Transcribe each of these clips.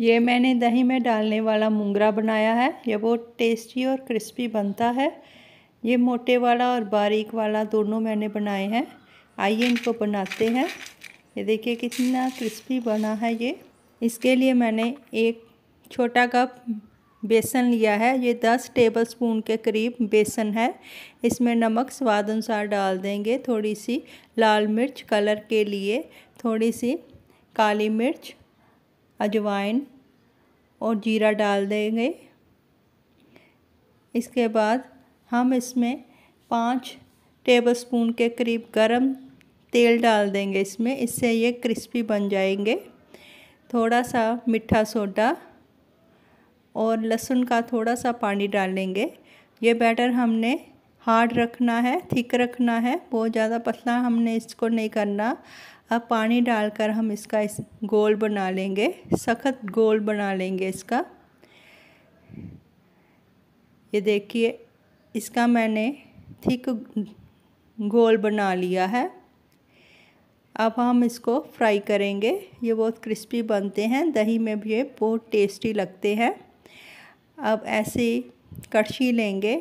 ये मैंने दही में डालने वाला मूंगरा बनाया है यह बहुत टेस्टी और क्रिस्पी बनता है ये मोटे वाला और बारीक वाला दोनों मैंने बनाए हैं आइए इनको बनाते हैं ये देखिए कितना क्रिस्पी बना है ये इसके लिए मैंने एक छोटा कप बेसन लिया है ये दस टेबल स्पून के करीब बेसन है इसमें नमक स्वाद अनुसार डाल देंगे थोड़ी सी लाल मिर्च कलर के लिए थोड़ी सी काली मिर्च अजवाइन और जीरा डाल देंगे इसके बाद हम इसमें पाँच टेबलस्पून के करीब गरम तेल डाल देंगे इसमें इससे ये क्रिस्पी बन जाएंगे थोड़ा सा मीठा सोडा और लहसुन का थोड़ा सा पानी डालेंगे ये बैटर हमने हार्ड रखना है थिक रखना है बहुत ज़्यादा पतला हमने इसको नहीं करना अब पानी डालकर हम इसका इस गोल बना लेंगे सख्त गोल बना लेंगे इसका ये देखिए इसका मैंने थिक गोल बना लिया है अब हम इसको फ्राई करेंगे ये बहुत क्रिस्पी बनते हैं दही में भी ये बहुत टेस्टी लगते हैं अब ऐसे कड़छी लेंगे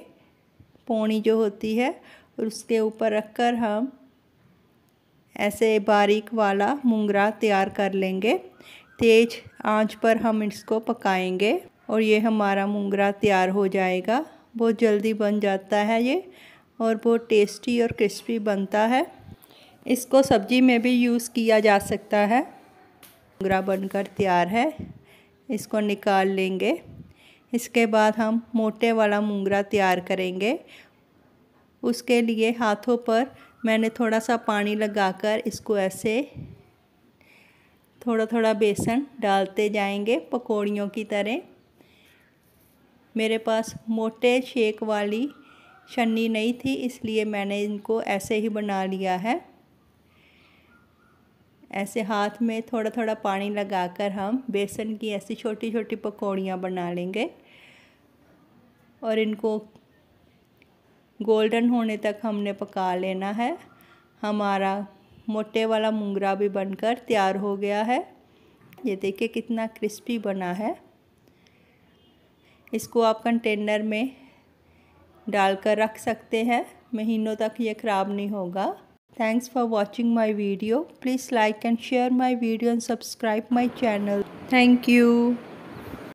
पौनी जो होती है और उसके ऊपर रखकर हम ऐसे बारीक वाला मुंगरा तैयार कर लेंगे तेज आंच पर हम इसको पकाएंगे और ये हमारा मुंगरा तैयार हो जाएगा बहुत जल्दी बन जाता है ये और बहुत टेस्टी और क्रिस्पी बनता है इसको सब्जी में भी यूज़ किया जा सकता है मुंगरा बनकर तैयार है इसको निकाल लेंगे इसके बाद हम मोटे वाला मुंगरा तैयार करेंगे उसके लिए हाथों पर मैंने थोड़ा सा पानी लगाकर इसको ऐसे थोड़ा थोड़ा बेसन डालते जाएंगे पकौड़ियों की तरह मेरे पास मोटे शेक वाली छन्नी नहीं थी इसलिए मैंने इनको ऐसे ही बना लिया है ऐसे हाथ में थोड़ा थोड़ा पानी लगाकर हम बेसन की ऐसी छोटी छोटी पकौड़ियाँ बना लेंगे और इनको गोल्डन होने तक हमने पका लेना है हमारा मोटे वाला मुंगरा भी बनकर तैयार हो गया है ये देखिए कितना क्रिस्पी बना है इसको आप कंटेनर में डालकर रख सकते हैं महीनों तक ये ख़राब नहीं होगा thanks for watching my video please like and share my video and subscribe my channel thank you